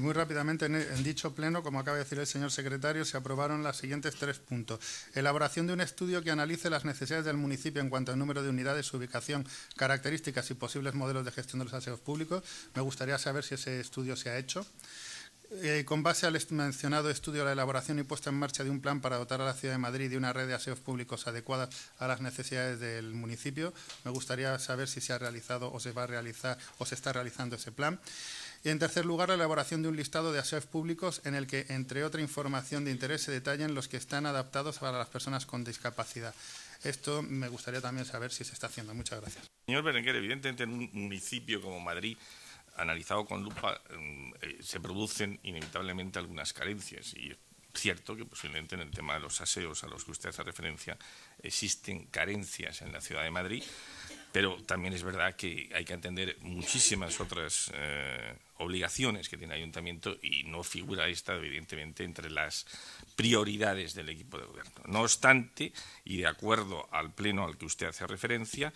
Y muy rápidamente, en, dicho pleno, como acaba de decir el señor secretario, se aprobaron las siguientes tres puntos. Elaboración de un estudio que analice las necesidades del municipio en cuanto al número de unidades, su ubicación, características y posibles modelos de gestión de los aseos públicos. Me gustaría saber si ese estudio se ha hecho. Eh, con base al mencionado estudio, la elaboración y puesta en marcha de un plan para dotar a la ciudad de Madrid de una red de aseos públicos adecuada a las necesidades del municipio. Me gustaría saber si se ha realizado o se va a realizar o se está realizando ese plan. Y en tercer lugar, la elaboración de un listado de aseos públicos en el que, entre otra información de interés, se detallan los que están adaptados para las personas con discapacidad. Esto me gustaría también saber si se está haciendo. Muchas gracias. Señor Berenguer, evidentemente en un municipio como Madrid, analizado con lupa, mm, eh, se producen inevitablemente algunas carencias y es cierto que posiblemente en el tema de los aseos a los que usted hace referencia existen carencias en la ciudad de Madrid, pero también es verdad que hay que entender muchísimas otras eh, obligaciones que tiene el ayuntamiento y no figura esta, evidentemente, entre las prioridades del equipo de gobierno. No obstante, y de acuerdo al pleno al que usted hace referencia,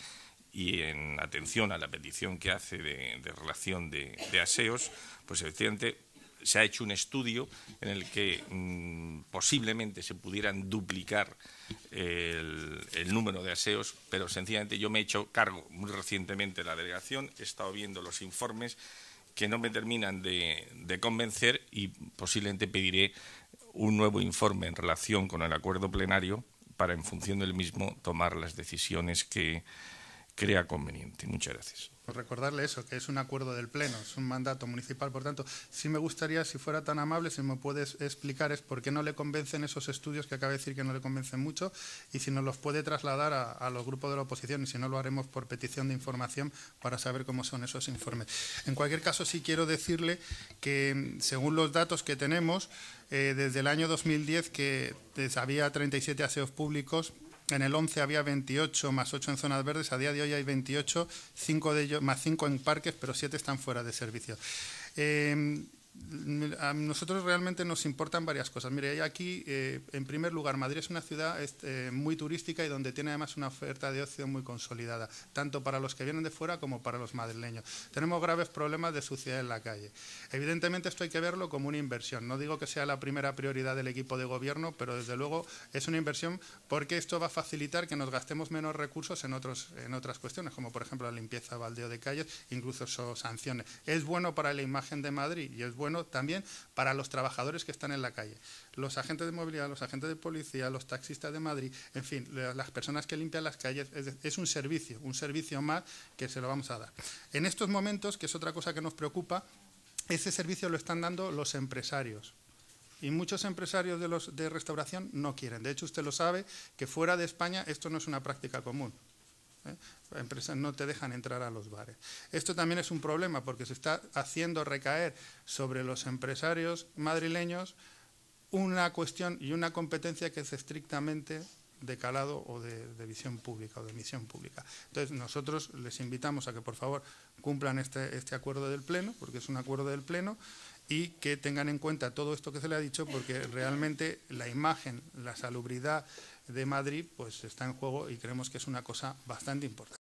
y en atención a la petición que hace de, relación de, aseos, pues evidentemente se ha hecho un estudio en el que mm, posiblemente se pudieran duplicar el, el, número de aseos, pero sencillamente yo me he hecho cargo muy recientemente de la delegación, he estado viendo los informes que no me terminan de, convencer y posiblemente pediré un nuevo informe en relación con el acuerdo plenario para en función del mismo tomar las decisiones que crea conveniente. Muchas gracias recordarle eso, que es un acuerdo del Pleno, es un mandato municipal. Por tanto, sí me gustaría, si fuera tan amable, si me puedes explicar, es por qué no le convencen esos estudios que acaba de decir que no le convencen mucho y si nos los puede trasladar a, los grupos de la oposición y si no lo haremos por petición de información para saber cómo son esos informes. En cualquier caso, sí quiero decirle que, según los datos que tenemos, eh, desde el año 2010 que pues, había 37 aseos públicos en el 11 había 28 más 8 en zonas verdes, a día de hoy hay 28, más 5 en parques, pero 7 están fuera de servicio. Eh, a nosotros realmente nos importan varias cosas. Mire, aquí, eh, en primer lugar, Madrid es una ciudad eh, muy turística y donde tiene además una oferta de ocio muy consolidada, tanto para los que vienen de fuera como para los madrileños. Tenemos graves problemas de suciedad en la calle. Evidentemente esto hay que verlo como una inversión. No digo que sea la primera prioridad del equipo de gobierno, pero desde luego es una inversión porque esto va a facilitar que nos gastemos menos recursos en, otros, en otras cuestiones, como por ejemplo la limpieza, baldeo de calles, incluso sanciones. Es bueno para la imagen de Madrid y es bueno bueno también para los trabajadores que están en la calle. Los agentes de movilidad, los agentes de policía, los taxistas de Madrid, en fin, las personas que limpian las calles, es, un servicio, un servicio más que se lo vamos a dar. En estos momentos, que es otra cosa que nos preocupa, ese servicio lo están dando los empresarios, y muchos empresarios de, los, de restauración no quieren. De hecho, usted lo sabe, que fuera de España esto no es una práctica común. ¿eh? empresas no te dejan entrar a los bares. Esto también es un problema porque se está haciendo recaer sobre los empresarios madrileños una cuestión y una competencia que es estrictamente de calado o de, de, visión pública o de misión pública. Entonces, nosotros les invitamos a que, por favor, cumplan este, este acuerdo del Pleno, porque es un acuerdo del Pleno, y que tengan en cuenta todo esto que se le ha dicho, porque realmente la imagen, la salubridad de Madrid pues está en juego y creemos que es una cosa bastante importante.